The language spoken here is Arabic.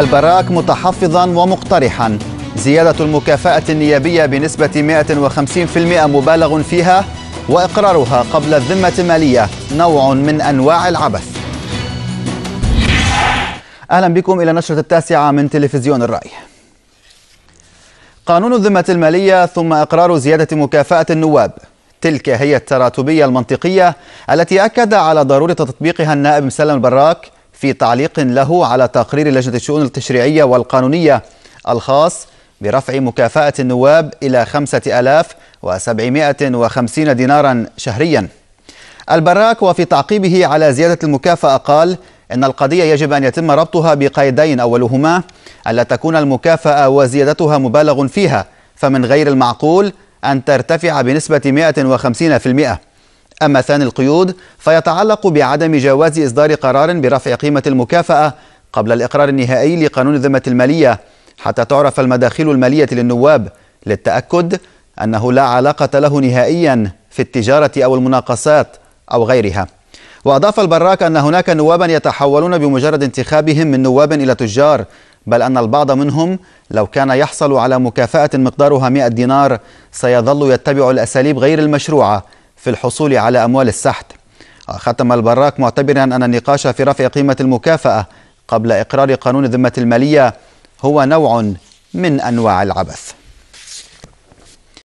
البراك متحفظا ومقترحا زيادة المكافأة النيابية بنسبة 150% مبالغ فيها وإقرارها قبل الذمة المالية نوع من أنواع العبث أهلا بكم إلى نشرة التاسعة من تلفزيون الرأي قانون الذمة المالية ثم إقرار زيادة مكافأة النواب تلك هي التراتبية المنطقية التي أكد على ضرورة تطبيقها النائب مسلم البراك في تعليق له على تقرير لجنة الشؤون التشريعية والقانونية الخاص برفع مكافأة النواب إلى 5750 دينارا شهريا البراك وفي تعقيبه على زيادة المكافأة قال إن القضية يجب أن يتم ربطها بقيدين أولهما ألا تكون المكافأة وزيادتها مبالغ فيها فمن غير المعقول أن ترتفع بنسبة 150% أما ثاني القيود فيتعلق بعدم جواز إصدار قرار برفع قيمة المكافأة قبل الإقرار النهائي لقانون الذمة المالية حتى تعرف المداخيل المالية للنواب للتأكد أنه لا علاقة له نهائيا في التجارة أو المناقصات أو غيرها وأضاف البراك أن هناك نوابا يتحولون بمجرد انتخابهم من نواب إلى تجار بل أن البعض منهم لو كان يحصل على مكافأة مقدارها 100 دينار سيظل يتبع الأساليب غير المشروعة في الحصول على أموال السحت ختم البراك معتبرا أن النقاش في رفع قيمة المكافأة قبل إقرار قانون الذمة المالية هو نوع من أنواع العبث